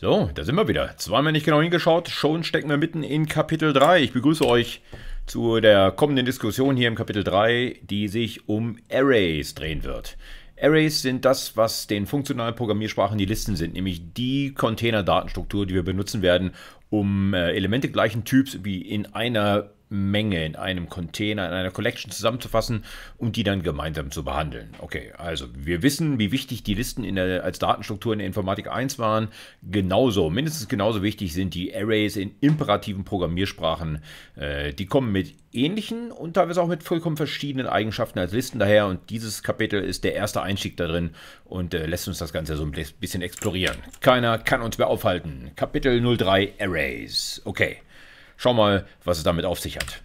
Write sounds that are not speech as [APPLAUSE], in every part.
So, da sind wir wieder. Zweimal nicht genau hingeschaut, schon stecken wir mitten in Kapitel 3. Ich begrüße euch zu der kommenden Diskussion hier im Kapitel 3, die sich um Arrays drehen wird. Arrays sind das, was den funktionalen Programmiersprachen die Listen sind, nämlich die Container-Datenstruktur, die wir benutzen werden, um äh, Elemente gleichen Typs wie in einer Menge in einem Container, in einer Collection zusammenzufassen und die dann gemeinsam zu behandeln. Okay, also wir wissen, wie wichtig die Listen der, als Datenstruktur in der Informatik 1 waren. Genauso, mindestens genauso wichtig sind die Arrays in imperativen Programmiersprachen. Äh, die kommen mit ähnlichen und teilweise auch mit vollkommen verschiedenen Eigenschaften als Listen daher. Und dieses Kapitel ist der erste Einstieg da drin und äh, lässt uns das Ganze so ein bisschen explorieren. Keiner kann uns mehr aufhalten. Kapitel 03 Arrays. Okay. Schau mal, was es damit auf sich hat.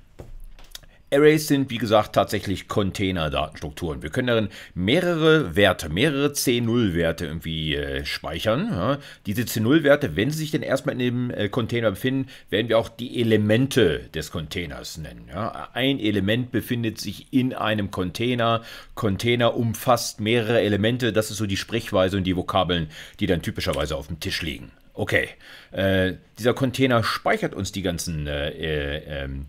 Arrays sind, wie gesagt, tatsächlich Container-Datenstrukturen. Wir können darin mehrere Werte, mehrere C0-Werte irgendwie äh, speichern. Ja. Diese C0-Werte, wenn sie sich denn erstmal in dem äh, Container befinden, werden wir auch die Elemente des Containers nennen. Ja. Ein Element befindet sich in einem Container. Container umfasst mehrere Elemente. Das ist so die Sprechweise und die Vokabeln, die dann typischerweise auf dem Tisch liegen okay, äh, dieser Container speichert uns die ganzen äh, äh, ähm,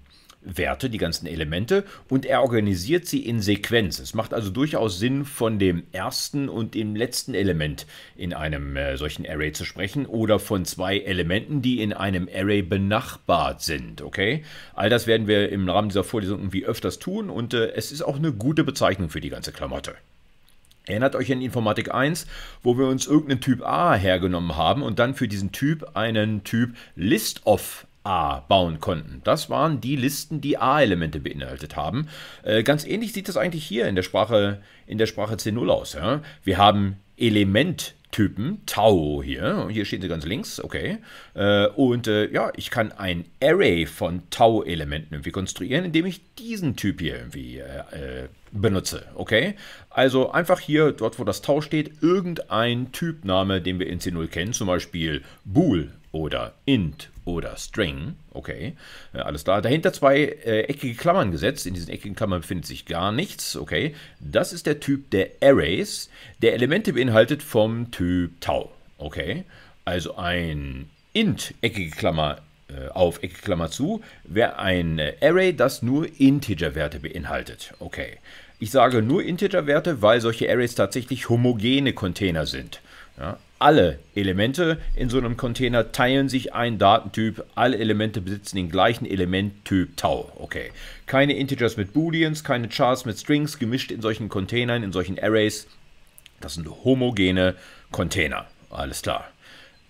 Werte, die ganzen Elemente und er organisiert sie in Sequenz. Es macht also durchaus Sinn, von dem ersten und dem letzten Element in einem äh, solchen Array zu sprechen oder von zwei Elementen, die in einem Array benachbart sind. Okay? All das werden wir im Rahmen dieser Vorlesung irgendwie öfters tun und äh, es ist auch eine gute Bezeichnung für die ganze Klamotte. Erinnert euch an Informatik 1, wo wir uns irgendeinen Typ A hergenommen haben und dann für diesen Typ einen Typ List of A bauen konnten. Das waren die Listen, die A-Elemente beinhaltet haben. Äh, ganz ähnlich sieht das eigentlich hier in der Sprache, in der Sprache C0 aus. Ja? Wir haben Element Typen, Tau hier, hier stehen sie ganz links, okay. Äh, und äh, ja, ich kann ein Array von Tau-Elementen irgendwie konstruieren, indem ich diesen Typ hier irgendwie äh, benutze, okay? Also einfach hier, dort wo das Tau steht, irgendein Typname, den wir in C0 kennen, zum Beispiel bool oder int oder String. Okay, äh, alles klar. Dahinter zwei äh, eckige Klammern gesetzt. In diesen eckigen Klammern befindet sich gar nichts. Okay, das ist der Typ der Arrays, der Elemente beinhaltet vom Typ Tau. Okay, also ein int, eckige Klammer äh, auf, eckige Klammer zu, wäre ein äh, Array, das nur Integer-Werte beinhaltet. Okay. Ich sage nur Integer-Werte, weil solche Arrays tatsächlich homogene Container sind. Ja, alle Elemente in so einem Container teilen sich einen Datentyp. Alle Elemente besitzen den gleichen Elementtyp Tau. Okay. Keine Integers mit Booleans, keine Chars mit Strings, gemischt in solchen Containern, in solchen Arrays. Das sind homogene Container. Alles klar.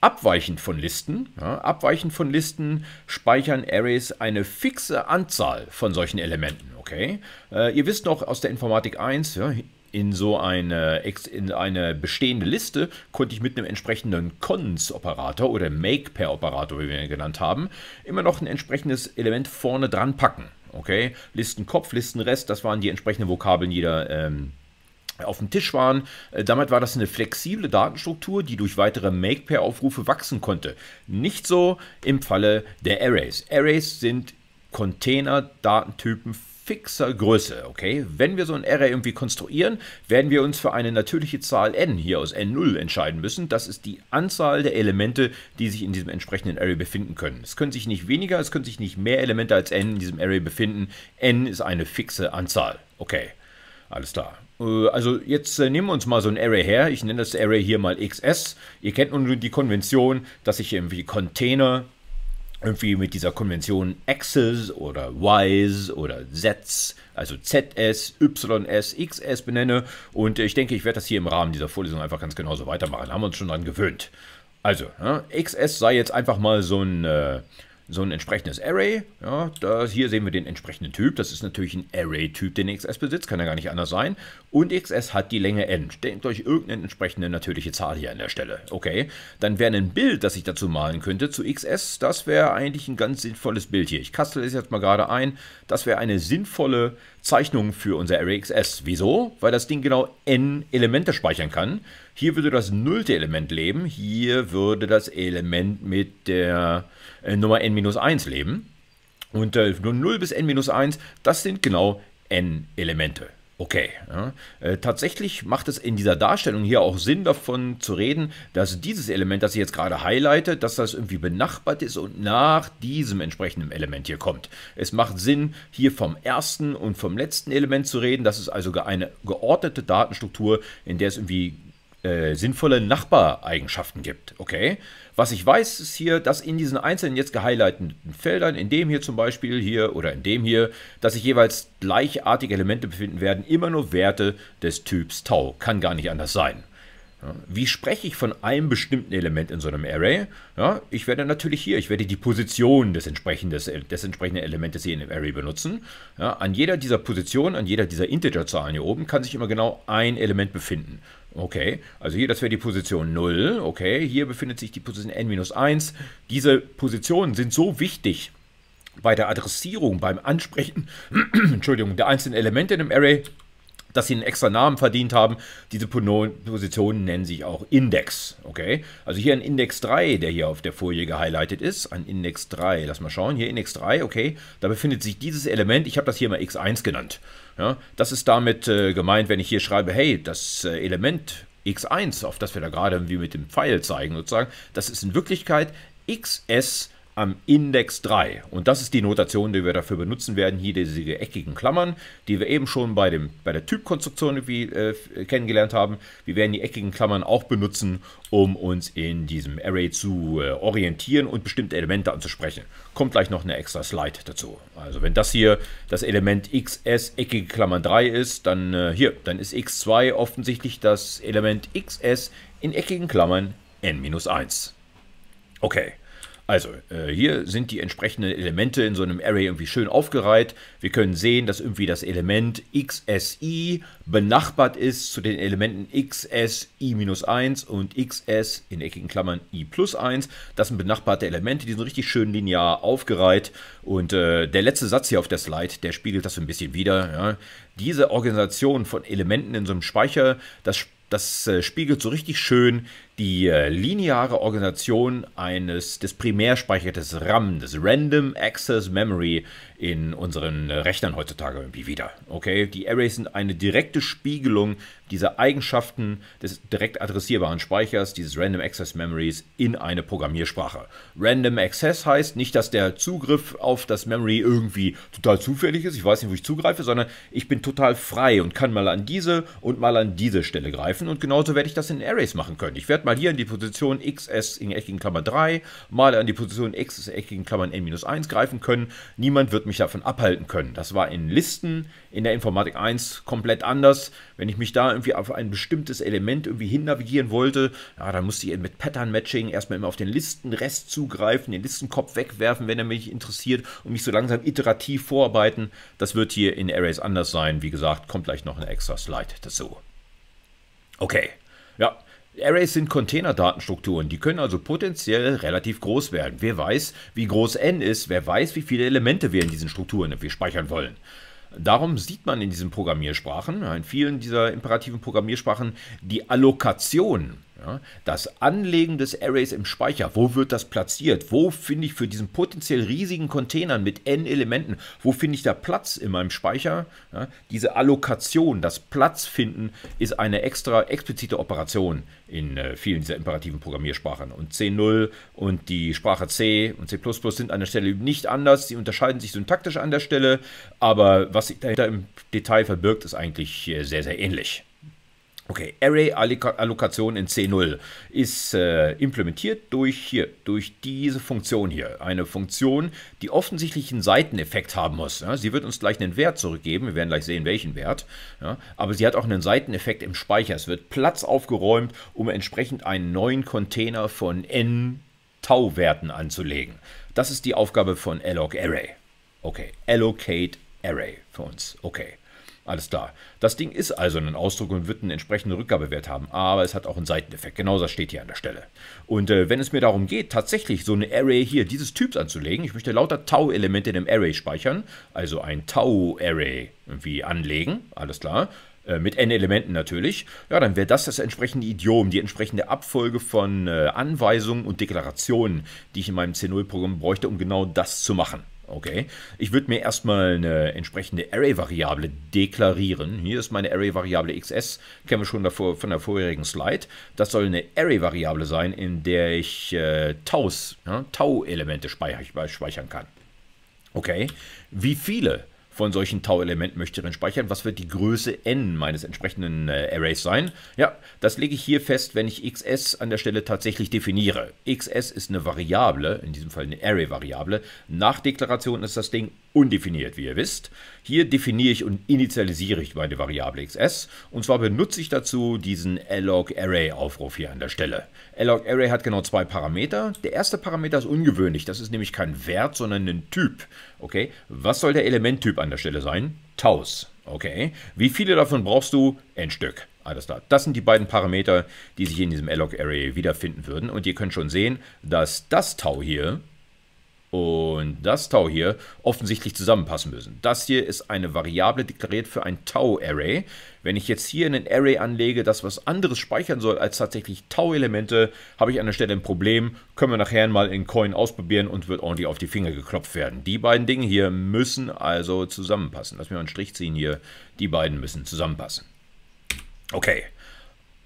Abweichend von Listen. Ja, abweichend von Listen speichern Arrays eine fixe Anzahl von solchen Elementen. Okay. Äh, ihr wisst noch aus der Informatik 1, ja, in so eine, in eine bestehende Liste konnte ich mit einem entsprechenden Cons-Operator oder Make-Pair-Operator, wie wir ihn genannt haben, immer noch ein entsprechendes Element vorne dran packen. Okay, Listenkopf, Listenrest, das waren die entsprechenden Vokabeln jeder. Ähm, auf dem Tisch waren. Äh, damit war das eine flexible Datenstruktur, die durch weitere Make-Pair-Aufrufe wachsen konnte. Nicht so im Falle der Arrays. Arrays sind Container-Datentypen fixer Größe, okay? Wenn wir so ein Array irgendwie konstruieren, werden wir uns für eine natürliche Zahl n hier aus n0 entscheiden müssen. Das ist die Anzahl der Elemente, die sich in diesem entsprechenden Array befinden können. Es können sich nicht weniger, es können sich nicht mehr Elemente als n in diesem Array befinden. n ist eine fixe Anzahl. Okay, alles klar. Äh, also jetzt äh, nehmen wir uns mal so ein Array her. Ich nenne das Array hier mal XS. Ihr kennt nun die Konvention, dass ich irgendwie Container irgendwie mit dieser Konvention X's oder Y's oder Z's, also ZS, YS, XS benenne. Und ich denke, ich werde das hier im Rahmen dieser Vorlesung einfach ganz genauso weitermachen. Da haben wir uns schon dran gewöhnt. Also, ne, XS sei jetzt einfach mal so ein, äh, so ein entsprechendes Array. Ja, das, hier sehen wir den entsprechenden Typ. Das ist natürlich ein Array-Typ, den XS besitzt, kann ja gar nicht anders sein. Und XS hat die Länge n. Denkt euch irgendeine entsprechende natürliche Zahl hier an der Stelle. Okay, dann wäre ein Bild, das ich dazu malen könnte, zu XS, das wäre eigentlich ein ganz sinnvolles Bild hier. Ich kastel es jetzt mal gerade ein. Das wäre eine sinnvolle Zeichnung für unser Array XS. Wieso? Weil das Ding genau n Elemente speichern kann. Hier würde das nullte Element leben. Hier würde das Element mit der äh, Nummer n-1 leben. Und äh, 0 bis n-1, das sind genau n Elemente. Okay, ja. Äh, tatsächlich macht es in dieser Darstellung hier auch Sinn davon zu reden, dass dieses Element, das ich jetzt gerade highlighte, dass das irgendwie benachbart ist und nach diesem entsprechenden Element hier kommt. Es macht Sinn, hier vom ersten und vom letzten Element zu reden. Das ist also eine geordnete Datenstruktur, in der es irgendwie äh, sinnvolle Nachbareigenschaften gibt. Okay? Was ich weiß, ist hier, dass in diesen einzelnen jetzt gehighlighteten Feldern, in dem hier zum Beispiel hier oder in dem hier, dass sich jeweils gleichartige Elemente befinden werden, immer nur Werte des Typs Tau. Kann gar nicht anders sein. wie spreche ich von einem bestimmten Element in so einem Array? Ja, ich werde natürlich hier, ich werde die Position des entsprechenden, des entsprechenden Elementes hier in dem Array benutzen. Ja, an jeder dieser Positionen, an jeder dieser Integerzahlen hier oben kann sich immer genau ein Element befinden. Okay, also hier, das wäre die Position 0. Okay, hier befindet sich die Position n-1. Diese Positionen sind so wichtig bei der Adressierung, beim Ansprechen [CLEARS THROAT] Entschuldigung, der einzelnen Elemente in einem Array, dass sie einen extra Namen verdient haben. Diese Positionen nennen sich auch Index. Okay? Also hier ein Index 3, der hier auf der Folie gehighlightet ist. Ein Index 3, lass mal schauen. Hier Index 3, okay. Da befindet sich dieses Element. Ich habe das hier mal x1 genannt. Ja, das ist damit äh, gemeint, wenn ich hier schreibe, hey, das äh, Element x1, auf das wir da gerade irgendwie mit dem Pfeil zeigen sozusagen, das ist in Wirklichkeit xs am Index 3. Und das ist die Notation, die wir dafür benutzen werden. Hier diese eckigen Klammern, die wir eben schon bei, dem, bei der Typkonstruktion irgendwie, äh, kennengelernt haben. Wir werden die eckigen Klammern auch benutzen, um uns in diesem Array zu äh, orientieren und bestimmte Elemente anzusprechen. Kommt gleich noch eine extra Slide dazu. Also wenn das hier das Element xs eckige Klammern 3 ist, dann äh, hier, dann ist x2 offensichtlich das Element xs in eckigen Klammern n-1. Okay. Also, äh, hier sind die entsprechenden Elemente in so einem Array irgendwie schön aufgereiht. Wir können sehen, dass irgendwie das Element xsi benachbart ist zu den Elementen xsi-1 und xs in eckigen Klammern i plus 1. Das sind benachbarte Elemente, die sind richtig schön linear aufgereiht. Und äh, der letzte Satz hier auf der Slide, der spiegelt das so ein bisschen wieder. Ja. Diese Organisation von Elementen in so einem Speicher, das das äh, spiegelt so richtig schön die äh, lineare Organisation eines des Primärspeichers des RAM, des Random Access Memory in unseren äh, Rechnern heutzutage irgendwie wieder. Okay, die Arrays sind eine direkte Spiegelung dieser Eigenschaften des direkt adressierbaren Speichers, dieses Random Access Memories in eine Programmiersprache. Random Access heißt nicht, dass der Zugriff auf das Memory irgendwie total zufällig ist, ich weiß nicht, wo ich zugreife, sondern ich bin total frei und kann mal an diese und mal an diese Stelle greifen und genauso werde ich das in Arrays machen können. Ich werde mal hier in die Position xs in eckigen Klammer 3, mal an die Position x in eckigen Klammern n 1 greifen können. Niemand wird mich davon abhalten können. Das war in Listen in der Informatik 1 komplett anders. Wenn ich mich da irgendwie auf ein bestimmtes Element irgendwie hin navigieren wollte, ja, dann musste ich mit Pattern Matching erstmal immer auf den Listenrest zugreifen, den Listenkopf wegwerfen, wenn er mich interessiert und mich so langsam iterativ vorarbeiten. Das wird hier in Arrays anders sein. Wie gesagt, kommt gleich noch ein extra Slide dazu. Okay. Ja, Arrays sind Containerdatenstrukturen, die können also potenziell relativ groß werden. Wer weiß, wie groß n ist, wer weiß, wie viele Elemente wir in diesen Strukturen wir speichern wollen. Darum sieht man in diesen Programmiersprachen, in vielen dieser imperativen Programmiersprachen, die Allokation das Anlegen des Arrays im Speicher, wo wird das platziert? Wo finde ich für diesen potenziell riesigen Containern mit n Elementen, wo finde ich da Platz in meinem Speicher? Diese Allokation, das Platzfinden, ist eine extra explizite Operation in äh, vielen dieser imperativen Programmiersprachen. Und C0 und die Sprache C und C++ sind an der Stelle nicht anders. Sie unterscheiden sich syntaktisch an der Stelle, aber was sich dahinter im Detail verbirgt, ist eigentlich äh, sehr, sehr ähnlich. Okay, Array-Allokation in C0 ist äh, implementiert durch, hier, durch diese Funktion hier. Eine Funktion, die offensichtlich einen Seiteneffekt haben muss. Ja? Ne? Sie wird uns gleich einen Wert zurückgeben, wir werden gleich sehen, welchen Wert. Ja? Aber sie hat auch einen Seiteneffekt im Speicher. Es wird Platz aufgeräumt, um entsprechend einen neuen Container von n Tau-Werten anzulegen. Das ist die Aufgabe von Alloc Array. Okay, Allocate Array für uns. Okay. Alles klar. Das Ding ist also ein Ausdruck und wird einen entsprechenden Rückgabewert haben, aber es hat auch einen Seiteneffekt. Genau das steht hier an der Stelle. Und äh, wenn es mir darum geht, tatsächlich so eine Array hier dieses Typs anzulegen, ich möchte lauter Tau-Elemente in einem Array speichern, also ein Tau-Array irgendwie anlegen, alles klar, äh, mit n Elementen natürlich, ja, dann wäre das das entsprechende Idiom, die entsprechende Abfolge von äh, Anweisungen und Deklarationen, die ich in meinem C0-Programm bräuchte, um genau das zu machen. Okay, ich würde mir erstmal eine entsprechende Array-Variable deklarieren. Hier ist meine Array-Variable XS, kennen wir schon davor, von der vorherigen Slide. Das soll eine Array-Variable sein, in der ich äh, Taus, ja, Tau-Elemente speichern kann. Okay, wie viele von solchen Tau-Elementen möchte ich darin speichern. Was wird die Größe n meines entsprechenden äh, Arrays sein? Ja, das lege ich hier fest, wenn ich xs an der Stelle tatsächlich definiere. xs ist eine Variable, in diesem Fall eine Array-Variable. Nach Deklaration ist das Ding undefiniert, wie ihr wisst. Hier definiere ich und initialisiere ich meine Variable xs und zwar benutze ich dazu diesen log Aufruf hier an der Stelle. log hat genau zwei Parameter. Der erste Parameter ist ungewöhnlich, das ist nämlich kein Wert, sondern ein Typ. Okay, was soll der Elementtyp an der Stelle sein? Taus. Okay, wie viele davon brauchst du? Ein Stück. Alles klar. Das sind die beiden Parameter, die sich in diesem log array wiederfinden würden und ihr könnt schon sehen, dass das Tau hier und das Tau hier offensichtlich zusammenpassen müssen. Das hier ist eine Variable deklariert für ein Tau-Array. Wenn ich jetzt hier ein Array anlege, das was anderes speichern soll als tatsächlich Tau-Elemente, habe ich an der Stelle ein Problem. Können wir nachher mal in Coin ausprobieren und wird ordentlich auf die Finger geklopft werden. Die beiden Dinge hier müssen also zusammenpassen. Lass mir mal einen Strich ziehen hier. Die beiden müssen zusammenpassen. Okay.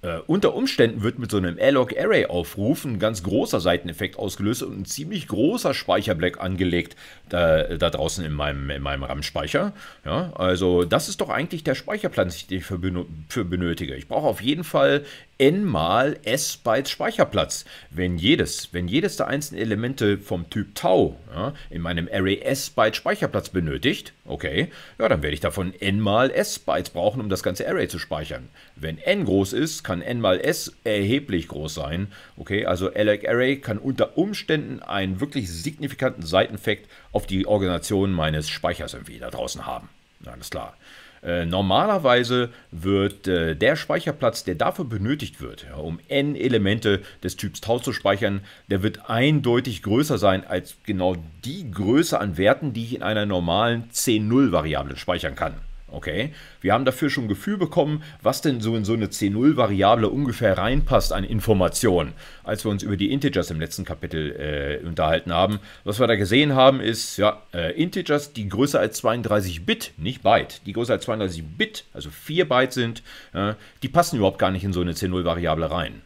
Äh, unter Umständen wird mit so einem Alloc Array Aufruf ein ganz großer Seiteneffekt ausgelöst und ein ziemlich großer Speicherblock angelegt da, da draußen in meinem, in meinem RAM-Speicher. Ja, also das ist doch eigentlich der Speicherplan, den ich für, benötige. Ich brauche auf jeden Fall n mal s Bytes Speicherplatz. Wenn jedes, wenn jedes der einzelnen Elemente vom Typ Tau ja, in meinem Array s Byte Speicherplatz benötigt, okay, ja, dann werde ich davon n mal s Bytes brauchen, um das ganze Array zu speichern. Wenn n groß ist, kann n mal s erheblich groß sein. Okay, also Alec Array kann unter Umständen einen wirklich signifikanten Seiteneffekt auf die Organisation meines Speichers irgendwie da draußen haben. Alles klar. Äh, normalerweise wird äh, der Speicherplatz, der dafür benötigt wird, ja, um n Elemente des Typs Tau zu speichern, der wird eindeutig größer sein als genau die Größe an Werten, die ich in einer normalen C0-Variable speichern kann. Okay, wir haben dafür schon ein Gefühl bekommen, was denn so in so eine C0-Variable ungefähr reinpasst an Informationen, als wir uns über die Integers im letzten Kapitel äh, unterhalten haben. Was wir da gesehen haben, ist, ja, äh, Integers, die größer als 32 Bit, nicht Byte, die größer als 32 Bit, also 4 Byte sind, äh, die passen überhaupt gar nicht in so eine C0-Variable rein.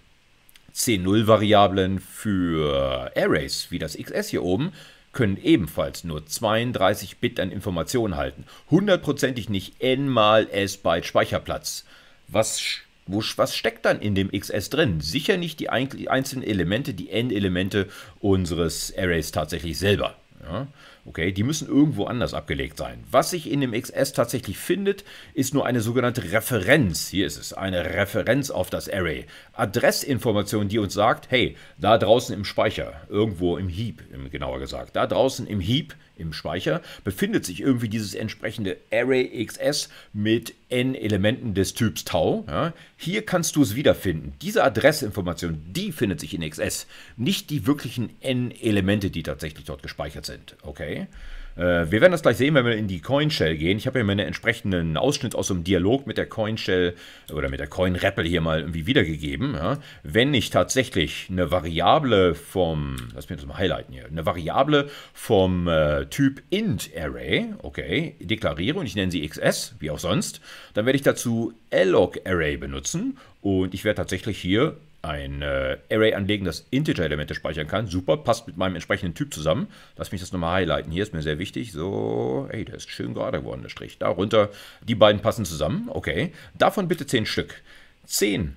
C0-Variablen für Arrays, wie das XS hier oben, können ebenfalls nur 32 Bit an Informationen halten. Hundertprozentig nicht n mal s Byte Speicherplatz. Was, wo, was steckt dann in dem XS drin? Sicher nicht die einzelnen Elemente, die n Elemente unseres Arrays tatsächlich selber okay, die müssen irgendwo anders abgelegt sein. Was sich in dem XS tatsächlich findet, ist nur eine sogenannte Referenz. Hier ist es, eine Referenz auf das Array. Adressinformation, die uns sagt, hey, da draußen im Speicher, irgendwo im Heap, genauer gesagt, da draußen im Heap im Speicher befindet sich irgendwie dieses entsprechende Array XS mit n Elementen des Typs Tau. Ja, hier kannst du es wiederfinden. Diese Adressinformation, die findet sich in XS, nicht die wirklichen n Elemente, die tatsächlich dort gespeichert sind. Okay? Äh, wir werden das gleich sehen, wenn wir in die Coinshell gehen. Ich habe hier mal einen entsprechenden Ausschnitt aus dem Dialog mit der Coinshell oder mit der Coin-Rappel hier mal irgendwie wiedergegeben. Ja. Wenn ich tatsächlich eine Variable vom, lass mich das mal highlighten hier, eine Variable vom äh, Typ int-Array, okay, deklariere und ich nenne sie xs, wie auch sonst, dann werde ich dazu log array benutzen und ich werde tatsächlich hier ein äh, Array anlegen, das Integer-Elemente speichern kann. Super, passt mit meinem entsprechenden Typ zusammen. Lass mich das nochmal highlighten. Hier ist mir sehr wichtig. So, ey, der ist schön gerade geworden, der Strich. Darunter, die beiden passen zusammen. Okay, davon bitte 10 Stück. 10.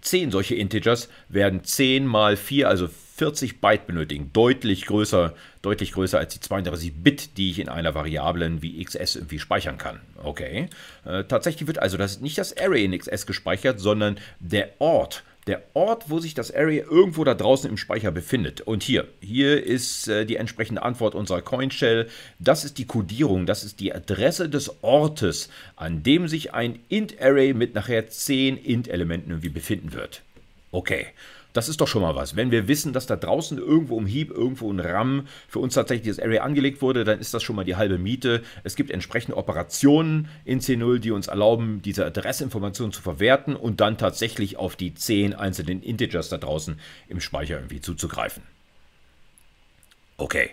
10 solche Integers werden 10 mal 4, also 40 Byte benötigen. Deutlich größer, deutlich größer als die 32 Bit, die ich in einer Variablen wie XS irgendwie speichern kann. Okay. Äh, tatsächlich wird also das, nicht das Array in XS gespeichert, sondern der Ort der Ort, wo sich das Array irgendwo da draußen im Speicher befindet. Und hier, hier ist äh, die entsprechende Antwort unserer CoinShell. Das ist die Codierung, das ist die Adresse des Ortes, an dem sich ein Int-Array mit nachher 10 Int-Elementen irgendwie befinden wird. Okay. Das ist doch schon mal was. Wenn wir wissen, dass da draußen irgendwo im Hieb, irgendwo ein RAM für uns tatsächlich das Array angelegt wurde, dann ist das schon mal die halbe Miete. Es gibt entsprechende Operationen in C0, die uns erlauben, diese Adressinformationen zu verwerten und dann tatsächlich auf die zehn einzelnen Integers da draußen im Speicher irgendwie zuzugreifen. Okay,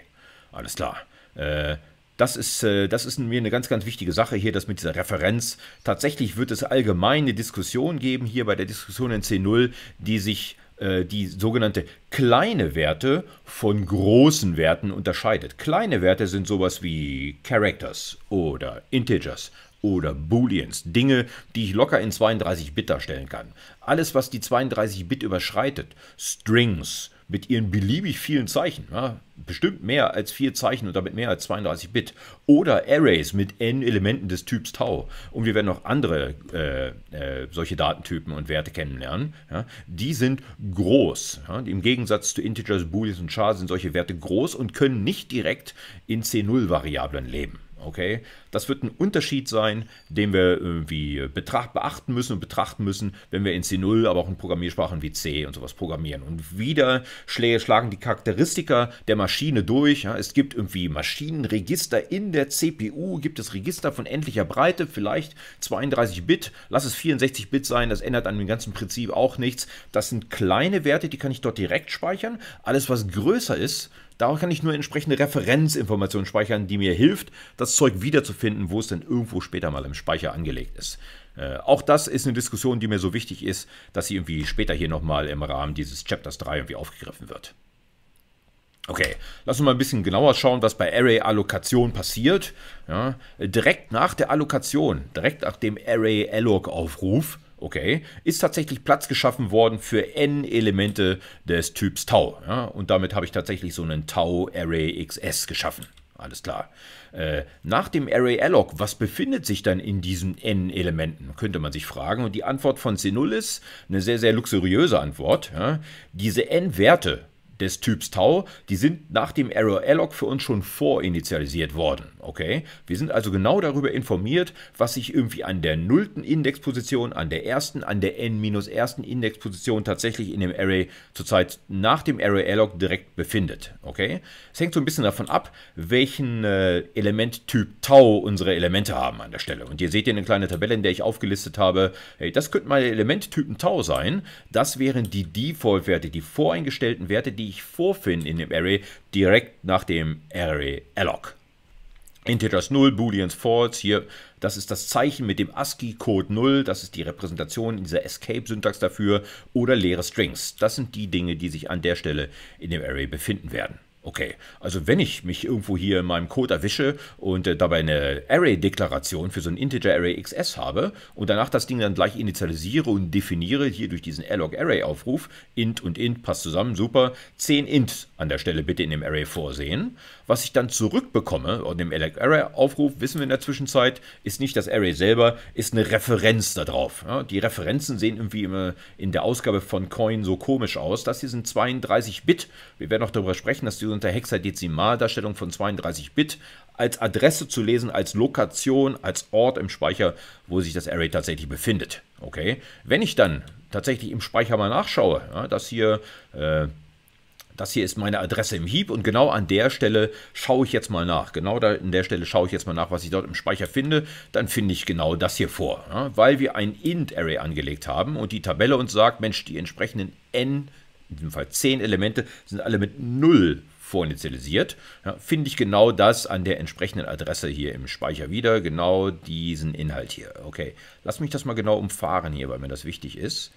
alles klar. Äh, das ist, äh, das ist mir eine ganz, ganz wichtige Sache hier, das mit dieser Referenz. Tatsächlich wird es allgemeine Diskussion geben hier bei der Diskussion in C0, die sich äh, die sogenannte kleine Werte von großen Werten unterscheidet. Kleine Werte sind sowas wie Characters oder Integers oder Booleans, Dinge, die ich locker in 32-Bit darstellen kann. Alles, was die 32-Bit überschreitet, Strings, mit ihren beliebig vielen Zeichen, ja, bestimmt mehr als vier Zeichen und damit mehr als 32 Bit, oder Arrays mit n Elementen des Typs Tau. Und wir werden noch andere äh, äh, solche Datentypen und Werte kennenlernen. Ja. Die sind groß. Ja. Im Gegensatz zu Integers, Booleans und Chars sind solche Werte groß und können nicht direkt in C0-Variablen leben. Okay, das wird ein Unterschied sein, den wir irgendwie äh, betracht, beachten müssen und betrachten müssen, wenn wir in C0, aber auch in Programmiersprachen wie C und sowas programmieren. Und wieder schlagen die Charakteristika der Maschine durch. Ja, es gibt irgendwie Maschinenregister in der CPU, gibt es Register von endlicher Breite, vielleicht 32 Bit, lass es 64 Bit sein, das ändert an dem ganzen Prinzip auch nichts. Das sind kleine Werte, die kann ich dort direkt speichern. Alles, was größer ist, Darauf kann ich nur entsprechende Referenzinformationen speichern, die mir hilft, das Zeug wiederzufinden, wo es denn irgendwo später mal im Speicher angelegt ist. Äh, auch das ist eine Diskussion, die mir so wichtig ist, dass sie irgendwie später hier nochmal im Rahmen dieses Chapters 3 irgendwie aufgegriffen wird. Okay, lass uns mal ein bisschen genauer schauen, was bei Array-Allokation passiert. Ja, direkt nach der Allokation, direkt nach dem Array-Alloc-Aufruf, okay, ist tatsächlich Platz geschaffen worden für n Elemente des Typs Tau. Ja? Und damit habe ich tatsächlich so einen Tau Array XS geschaffen. Alles klar. Äh, nach dem Array Alloc, was befindet sich dann in diesen n Elementen, könnte man sich fragen. Und die Antwort von C0 ist eine sehr, sehr luxuriöse Antwort. Ja? Diese n Werte, des Typs Tau, die sind nach dem Error Alloc für uns schon vorinitialisiert worden. Okay? Wir sind also genau darüber informiert, was sich irgendwie an der nullten Indexposition, an der ersten, an der n-ersten Indexposition tatsächlich in dem Array zurzeit nach dem Array Alloc direkt befindet. Okay? Es hängt so ein bisschen davon ab, welchen äh, Elementtyp Tau unsere Elemente haben an der Stelle. Und hier seht ihr eine kleine Tabelle, in der ich aufgelistet habe, hey, das könnten meine Elementtypen Tau sein. Das wären die Default-Werte, die voreingestellten Werte, die die ich vorfinde in dem Array, direkt nach dem Array alloc. Integers 0, Booleans false, hier, das ist das Zeichen mit dem ASCII-Code 0, das ist die Repräsentation in dieser Escape-Syntax dafür, oder leere Strings. Das sind die Dinge, die sich an der Stelle in dem Array befinden werden. Okay, also wenn ich mich irgendwo hier in meinem Code erwische und äh, dabei eine Array-Deklaration für so ein Integer Array XS habe und danach das Ding dann gleich initialisiere und definiere, hier durch diesen log Array-Aufruf, int und int passt zusammen, super, 10 int an der Stelle bitte in dem Array vorsehen. Was ich dann zurückbekomme und oh, dem log Array-Aufruf, wissen wir in der Zwischenzeit, ist nicht das Array selber, ist eine Referenz da drauf. Ja, die Referenzen sehen irgendwie immer in der Ausgabe von Coin so komisch aus. Das hier sind 32 Bit. Wir werden noch darüber sprechen, dass die so unter Hexadezimaldarstellung von 32 Bit als Adresse zu lesen, als Lokation, als Ort im Speicher, wo sich das Array tatsächlich befindet. Okay, wenn ich dann tatsächlich im Speicher mal nachschaue, ja, das hier äh, das hier ist meine Adresse im Heap und genau an der Stelle schaue ich jetzt mal nach. Genau da, an der Stelle schaue ich jetzt mal nach, was ich dort im Speicher finde. Dann finde ich genau das hier vor, ja, weil wir ein int-Array angelegt haben und die Tabelle uns sagt, Mensch, die entsprechenden n, in diesem Fall 10 Elemente, sind alle mit 0 vorinitialisiert, ja, finde ich genau das an der entsprechenden Adresse hier im Speicher wieder, genau diesen Inhalt hier. Okay, lass mich das mal genau umfahren hier, weil mir das wichtig ist.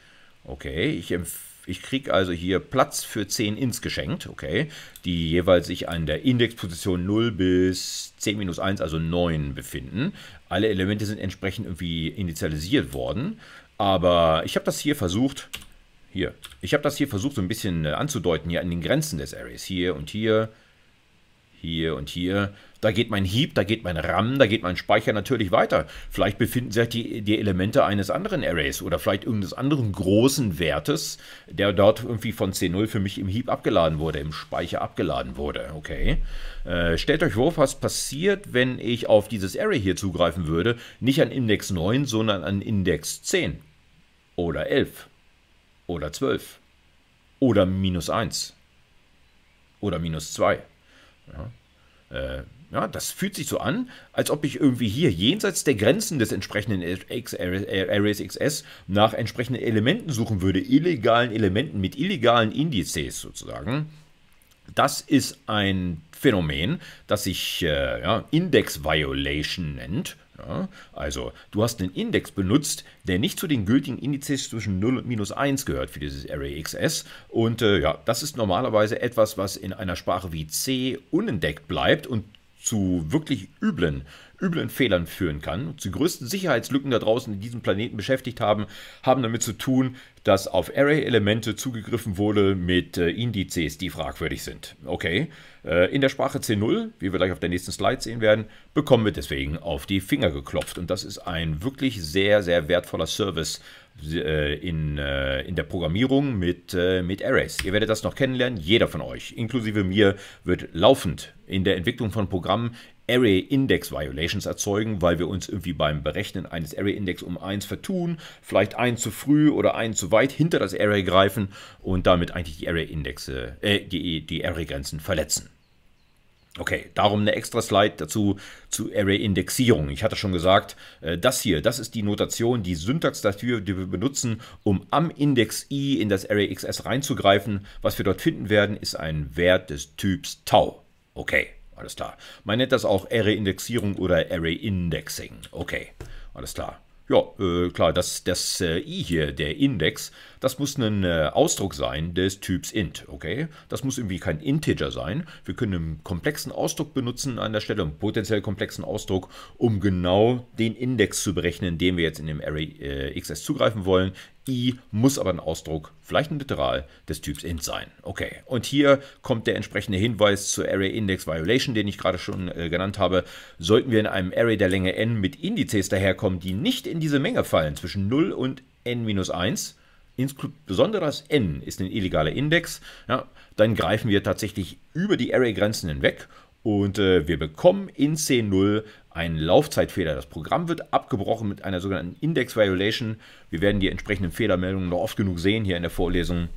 Okay, ich, ich kriege also hier Platz für 10 ins geschenkt, okay, die jeweils sich an der Indexposition 0 bis 10 minus 1, also 9 befinden. Alle Elemente sind entsprechend irgendwie initialisiert worden, aber ich habe das hier versucht, hier. Ich habe das hier versucht, so ein bisschen äh, anzudeuten, hier an den Grenzen des Arrays. Hier und hier, hier und hier. Da geht mein Heap, da geht mein RAM, da geht mein Speicher natürlich weiter. Vielleicht befinden sich die, die Elemente eines anderen Arrays oder vielleicht irgendeines anderen großen Wertes, der dort irgendwie von C0 für mich im Heap abgeladen wurde, im Speicher abgeladen wurde. Okay. Äh, stellt euch vor, was passiert, wenn ich auf dieses Array hier zugreifen würde, nicht an Index 9, sondern an Index 10 oder 11 oder 12 oder minus 1 oder minus 2. Ja, äh, ja, das fühlt sich so an, als ob ich irgendwie hier jenseits der Grenzen des entsprechenden Arrays XS nach entsprechenden Elementen suchen würde, illegalen Elementen mit illegalen Indizes sozusagen. Das ist ein Phänomen, das sich äh, ja, Index Violation nennt. Ja, also, du hast einen Index benutzt, der nicht zu den gültigen Indizes zwischen 0 und minus 1 gehört für dieses Array XS. Und äh, ja, das ist normalerweise etwas, was in einer Sprache wie C unentdeckt bleibt und zu wirklich üblen üblen Fehlern führen kann. Die größten Sicherheitslücken da draußen, die diesen Planeten beschäftigt haben, haben damit zu tun, dass auf Array-Elemente zugegriffen wurde mit äh, Indizes, die fragwürdig sind. Okay, äh, in der Sprache C0, wie wir gleich auf der nächsten Slide sehen werden, bekommen wir deswegen auf die Finger geklopft. Und das ist ein wirklich sehr, sehr wertvoller Service äh, in, in der Programmierung mit, mit Arrays. Ihr werdet das noch kennenlernen, jeder von euch, inklusive mir, wird laufend in der Entwicklung von Programmen Array Index Violations erzeugen, weil wir uns irgendwie beim Berechnen eines Array Index um 1 vertun, vielleicht einen zu früh oder einen zu weit hinter das Array greifen und damit eigentlich die Array Indexe, äh, die, die Array Grenzen verletzen. Okay, darum eine extra Slide dazu zu Array-Indexierung. Ich hatte schon gesagt, äh, das hier, das ist die Notation, die Syntax dafür, die wir benutzen, um am Index i in das Array XS reinzugreifen. Was wir dort finden werden, ist ein Wert des Typs Tau. Okay, alles klar. Man nennt das auch Array-Indexierung oder Array-Indexing. Okay, alles klar. Ja, äh, klar, das, das äh, i hier, der Index, das muss ein äh, Ausdruck sein des Typs int, okay? Das muss irgendwie kein Integer sein. Wir können einen komplexen Ausdruck benutzen an der Stelle, einen potenziell komplexen Ausdruck, um genau den Index zu berechnen, den wir jetzt in dem Array äh, xs zugreifen wollen. I muss aber ein Ausdruck, vielleicht ein Literal, des Typs int sein. Okay, und hier kommt der entsprechende Hinweis zur Array Index Violation, den ich gerade schon äh, genannt habe. Sollten wir in einem Array der Länge n mit Indizes daherkommen, die nicht in diese Menge fallen, zwischen 0 und n-1, insbesondere das n ist ein illegaler Index, ja, dann greifen wir tatsächlich über die Array-Grenzen hinweg und äh, wir bekommen in C0 ein Laufzeitfehler. Das Programm wird abgebrochen mit einer sogenannten Index Violation. Wir werden die entsprechenden Fehlermeldungen noch oft genug sehen hier in der Vorlesung.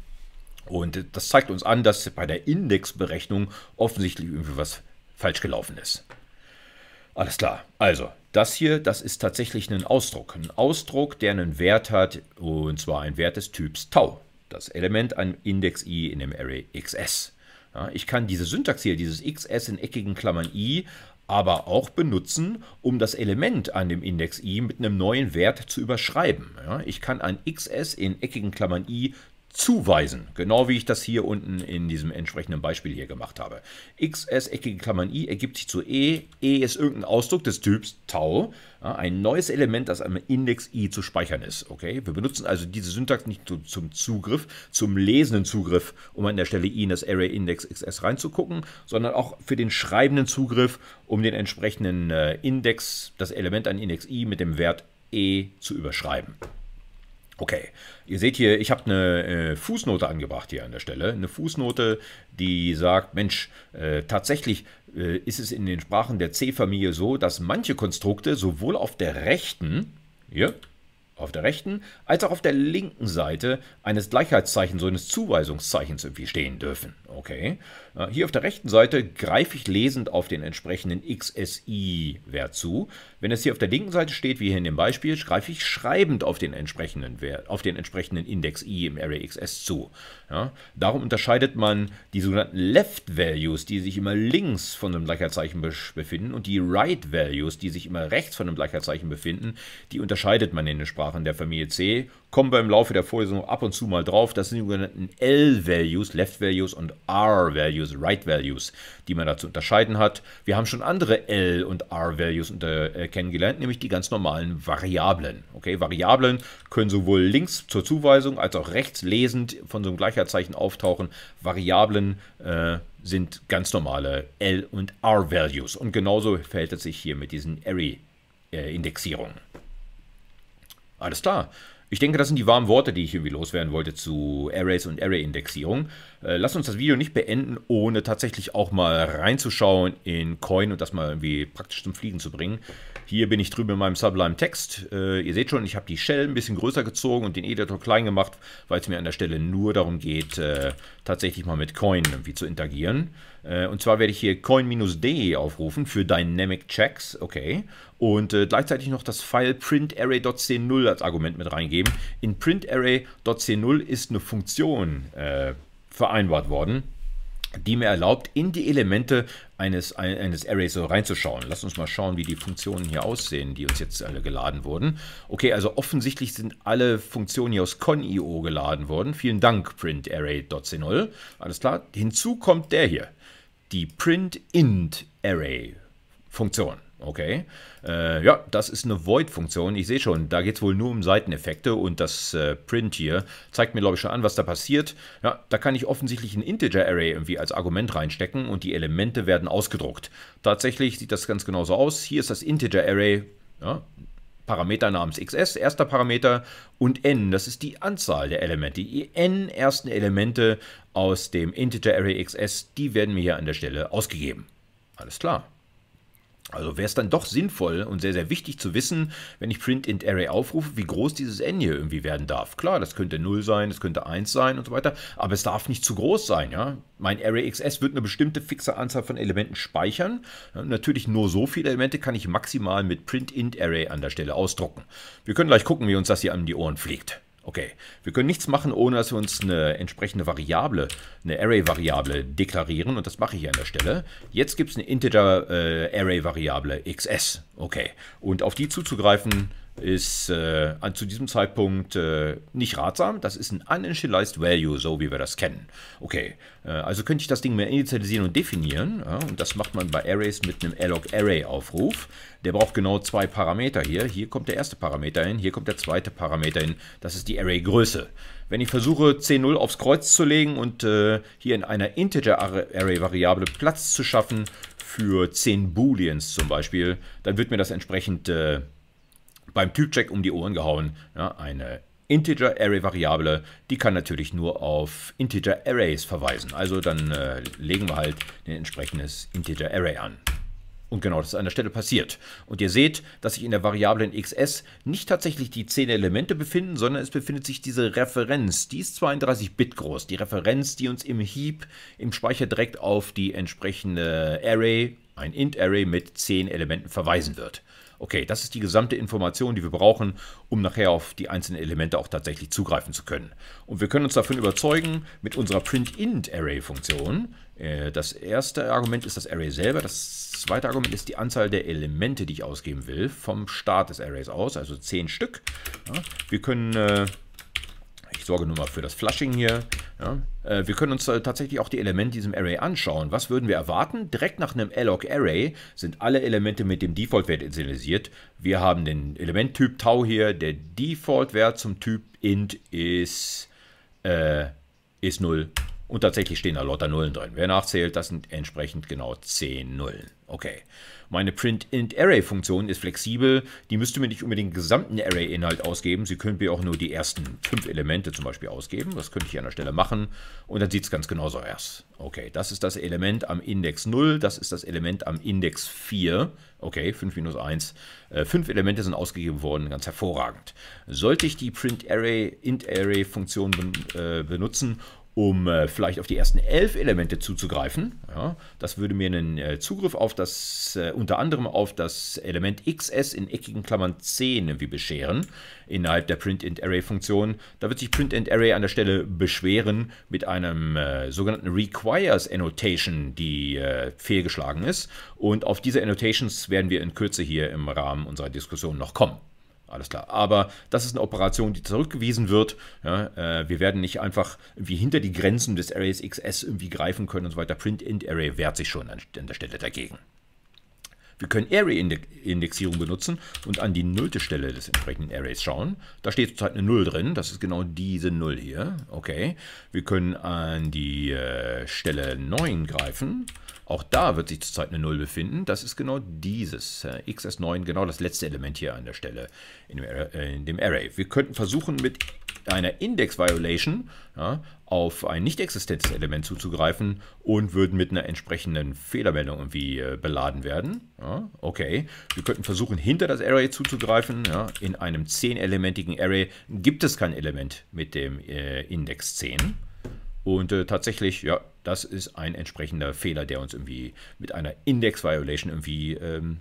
Und das zeigt uns an, dass bei der Indexberechnung offensichtlich irgendwie was falsch gelaufen ist. Alles klar. Also, das hier, das ist tatsächlich ein Ausdruck. Ein Ausdruck, der einen Wert hat, und zwar ein Wert des Typs Tau. Das Element an Index i in dem Array XS. Ja, ich kann diese Syntax hier, dieses XS in eckigen Klammern i, aber auch benutzen, um das Element an dem Index i mit einem neuen Wert zu überschreiben. Ja, ich kann ein xs in eckigen Klammern i zuweisen. Genau wie ich das hier unten in diesem entsprechenden Beispiel hier gemacht habe. XS eckige Klammern i ergibt sich zu E. E ist irgendein Ausdruck des Typs Tau. Ja, ein neues Element, das am Index i zu speichern ist. Okay? Wir benutzen also diese Syntax nicht zu, zum Zugriff, zum lesenden Zugriff, um an der Stelle i in das Array Index XS reinzugucken, sondern auch für den schreibenden Zugriff, um den entsprechenden äh, Index, das Element an Index i mit dem Wert E zu überschreiben. Okay, ihr seht hier, ich habe eine äh, Fußnote angebracht hier an der Stelle. Eine Fußnote, die sagt, Mensch, äh, tatsächlich äh, ist es in den Sprachen der C-Familie so, dass manche Konstrukte sowohl auf der rechten, hier, auf der rechten, als auch auf der linken Seite eines Gleichheitszeichens, so eines Zuweisungszeichens irgendwie stehen dürfen. Okay, äh, hier auf der rechten Seite greife ich lesend auf den entsprechenden XSI-Wert zu. Wenn es hier auf der linken Seite steht, wie hier in dem Beispiel, greife ich schreibend auf den entsprechenden Wert, auf den entsprechenden Index I im Array XS zu. Ja, darum unterscheidet man die sogenannten Left Values, die sich immer links von einem Gleichheitszeichen befinden, und die Right Values, die sich immer rechts von einem Gleichheitszeichen befinden. Die unterscheidet man in den Sprachen der Familie C. Kommen beim Laufe der Vorlesung ab und zu mal drauf. Das sind die sogenannten L-Values, Left Values und R-Values. Values, Right Values, die man da zu unterscheiden hat. Wir haben schon andere L- und R-Values äh, kennengelernt, nämlich die ganz normalen Variablen. Okay, Variablen können sowohl links zur Zuweisung als auch rechts lesend von so einem Gleichheitszeichen auftauchen. Variablen äh, sind ganz normale L- und R-Values. Und genauso verhält es sich hier mit diesen Array-Indexierungen. Alles klar. Ich denke, das sind die warmen Worte, die ich irgendwie loswerden wollte zu Arrays und Array-Indexierung. Äh, lass uns das Video nicht beenden, ohne tatsächlich auch mal reinzuschauen in Coin und das mal irgendwie praktisch zum Fliegen zu bringen. Hier bin ich drüben in meinem Sublime Text. Äh, ihr seht schon, ich habe die Shell ein bisschen größer gezogen und den Editor klein gemacht, weil es mir an der Stelle nur darum geht, äh, tatsächlich mal mit Coin irgendwie zu interagieren. und zwar werde ich hier coin-d aufrufen für Dynamic Checks, okay. Und gleichzeitig noch das File printarray.c0 als Argument mit reingeben. In printarray.c0 ist eine Funktion, vereinbart worden, die mir erlaubt, in die Elemente eines, eines Arrays so reinzuschauen. Lass uns mal schauen, wie die Funktionen hier aussehen, die uns jetzt alle geladen wurden. Okay, also offensichtlich sind alle Funktionen hier aus con.io geladen worden. Vielen Dank, printarray.c0. Alles klar. Hinzu kommt der hier, die printintarray funktion Okay. Äh, ja, das ist eine Void-Funktion. Ich sehe schon, da geht es wohl nur um Seiteneffekte und das äh, Print hier zeigt mir, glaube ich, schon an, was da passiert. Ja, da kann ich offensichtlich ein Integer-Array irgendwie als Argument reinstecken und die Elemente werden ausgedruckt. Tatsächlich sieht das ganz genauso aus. Hier ist das Integer-Array, ja, Parameter namens xs, erster Parameter, und n, das ist die Anzahl der Elemente. Die n ersten Elemente aus dem Integer-Array xs, die werden mir hier an der Stelle ausgegeben. Alles klar. Also wäre es dann doch sinnvoll und sehr, sehr wichtig zu wissen, wenn ich Print int Array aufrufe, wie groß dieses n hier irgendwie werden darf. Klar, das könnte 0 sein, das könnte 1 sein und so weiter, aber es darf nicht zu groß sein. Ja? Mein Array XS wird eine bestimmte fixe Anzahl von Elementen speichern. Natürlich nur so viele Elemente kann ich maximal mit Print int Array an der Stelle ausdrucken. Wir können gleich gucken, wie uns das hier an die Ohren fliegt. Okay, wir können nichts machen, ohne dass wir uns eine entsprechende Variable, eine Array-Variable deklarieren und das mache ich hier an der Stelle. Jetzt gibt es eine Integer-Array-Variable äh, xs, okay, und auf die zuzugreifen ist äh, zu diesem Zeitpunkt äh, nicht ratsam. Das ist ein Uninitialized Value, so wie wir das kennen. Okay, äh, also könnte ich das Ding mehr initialisieren und definieren. Ja, und das macht man bei Arrays mit einem Alloc Array Aufruf. Der braucht genau zwei Parameter hier. Hier kommt der erste Parameter hin, hier kommt der zweite Parameter hin. Das ist die Array Größe. Wenn ich versuche, 10.0 aufs Kreuz zu legen und äh, hier in einer Integer-Array-Variable Platz zu schaffen für 10 Booleans zum Beispiel, dann wird mir das entsprechend äh, beim Typcheck um die Ohren gehauen. Ja, eine Integer-Array-Variable, die kann natürlich nur auf Integer-Arrays verweisen. Also dann äh, legen wir halt ein entsprechendes Integer-Array an. Und genau das ist an der Stelle passiert. Und ihr seht, dass sich in der Variablen xs nicht tatsächlich die 10 Elemente befinden, sondern es befindet sich diese Referenz. Die ist 32 Bit groß. Die Referenz, die uns im Heap, im Speicher direkt auf die entsprechende Array, ein Int-Array mit 10 Elementen verweisen wird okay, das ist die gesamte Information, die wir brauchen, um nachher auf die einzelnen Elemente auch tatsächlich zugreifen zu können. Und wir können uns davon überzeugen mit unserer print array funktion äh, Das erste Argument ist das Array selber, das zweite Argument ist die Anzahl der Elemente, die ich ausgeben will, vom Start des Arrays aus, also 10 Stück. Wir können äh, ich sorge nur mal für das Flushing hier. Ja. Äh, wir können uns äh, tatsächlich auch die Elemente in diesem Array anschauen. Was würden wir erwarten? Direkt nach einem Alloc Array sind alle Elemente mit dem Default-Wert initialisiert. Wir haben den Elementtyp Tau hier. Der Default-Wert zum Typ int ist, äh, ist 0. Und tatsächlich stehen da lauter Nullen drin. Wer nachzählt, das sind entsprechend genau 10 Nullen. Okay. Meine Print-Int-Array-Funktion ist flexibel. Die müsste mir nicht unbedingt den gesamten Array-Inhalt ausgeben. Sie könnte mir auch nur die ersten fünf Elemente zum Beispiel ausgeben. Das könnte ich an der Stelle machen. Und dann sieht es ganz genauso aus. Okay, das ist das Element am Index 0. Das ist das Element am Index 4. Okay, 5 minus 1. Äh, fünf Elemente sind ausgegeben worden. Ganz hervorragend. Sollte ich die Print-Array-Int-Array-Funktion ben, äh, benutzen, um äh, vielleicht auf die ersten elf Elemente zuzugreifen. Ja, das würde mir einen äh, Zugriff auf das, äh, unter anderem auf das Element XS in eckigen Klammern 10 irgendwie bescheren, innerhalb der print array funktion Da wird sich print array an der Stelle beschweren mit einem äh, sogenannten Requires-Annotation, die äh, fehlgeschlagen ist. Und auf diese Annotations werden wir in Kürze hier im Rahmen unserer Diskussion noch kommen. Alles klar. Aber das ist eine Operation, die zurückgewiesen wird. Ja, äh, wir werden nicht einfach irgendwie hinter die Grenzen des Arrays XS irgendwie greifen können und so weiter. Print-Int-Array wehrt sich schon an, an der Stelle dagegen. Wir können Array-Indexierung benutzen und an die nullte Stelle des entsprechenden Arrays schauen. Da steht zurzeit eine 0 drin. Das ist genau diese 0 hier. Okay. Wir können an die äh, Stelle 9 greifen auch da wird sich zurzeit eine 0 befinden. Das ist genau dieses. Äh, XS9, genau das letzte Element hier an der Stelle in dem, äh, in dem Array. Wir könnten versuchen, mit einer Index-Violation ja, auf ein nicht existentes Element zuzugreifen und würden mit einer entsprechenden Fehlermeldung irgendwie äh, beladen werden. Ja, okay, wir könnten versuchen, hinter das Array zuzugreifen. Ja, in einem 10-elementigen Array gibt es kein Element mit dem äh, Index 10. Und äh, tatsächlich, ja, das ist ein entsprechender Fehler, der uns irgendwie mit einer Index-Violation irgendwie ähm,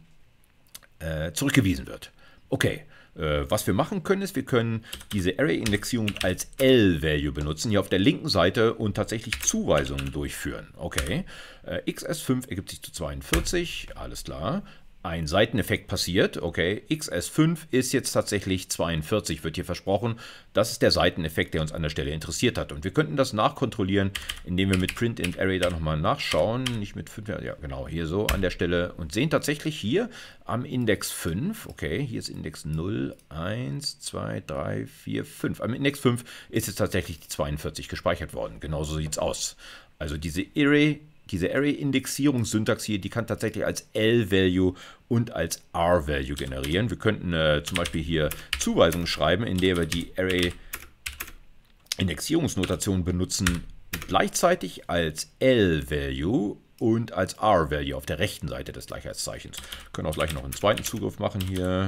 äh, zurückgewiesen wird. Okay, äh, was wir machen können, ist, wir können diese Array-Indexierung als L-Value benutzen, hier auf der linken Seite und tatsächlich Zuweisungen durchführen. Okay, äh, xs5 ergibt sich zu 42, alles klar ein Seiteneffekt passiert. Okay, XS5 ist jetzt tatsächlich 42, wird hier versprochen. Das ist der Seiteneffekt, der uns an der Stelle interessiert hat. Und wir könnten das nachkontrollieren, indem wir mit Print and Array da nochmal nachschauen. Nicht mit 5, ja genau, hier so an der Stelle. Und sehen tatsächlich hier am Index 5, okay, hier ist Index 0, 1, 2, 3, 4, 5. Am Index 5 ist jetzt tatsächlich die 42 gespeichert worden. Genauso sieht es aus. Also diese Array diese Array-Indexierungssyntax hier, die kann tatsächlich als L-Value und als R-Value generieren. Wir könnten äh, zum Beispiel hier Zuweisungen schreiben, indem wir die Array-Indexierungsnotation benutzen, gleichzeitig als L-Value und als R-Value auf der rechten Seite des Gleichheitszeichens. Wir können auch gleich noch einen zweiten Zugriff machen hier.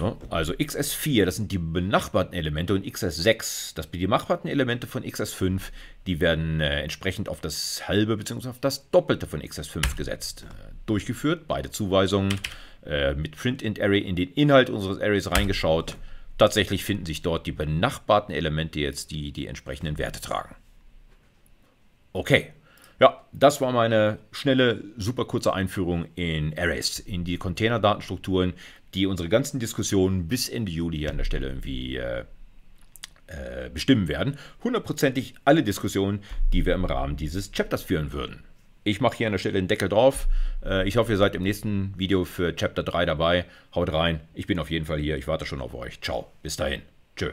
Ne? Also XS4, das sind die benachbarten Elemente und XS6, das sind die benachbarten Elemente von XS5, die werden äh, entsprechend auf das halbe bzw. auf das Doppelte von XS5 gesetzt. Äh, durchgeführt, beide Zuweisungen äh, mit PrintIntArray in den Inhalt unseres Arrays reingeschaut. Tatsächlich finden sich dort die benachbarten Elemente jetzt, die die entsprechenden Werte tragen. Okay, ja, das war meine schnelle, super kurze Einführung in Arrays, in die Containerdatenstrukturen, die unsere ganzen Diskussionen bis Ende Juli hier an der Stelle irgendwie äh, äh, bestimmen werden. Hundertprozentig alle Diskussionen, die wir im Rahmen dieses Chapters führen würden. Ich mache hier an der Stelle den Deckel drauf. Äh, ich hoffe, ihr seid im nächsten Video für Chapter 3 dabei. Haut rein. Ich bin auf jeden Fall hier. Ich warte schon auf euch. Ciao. Bis dahin. Tschö.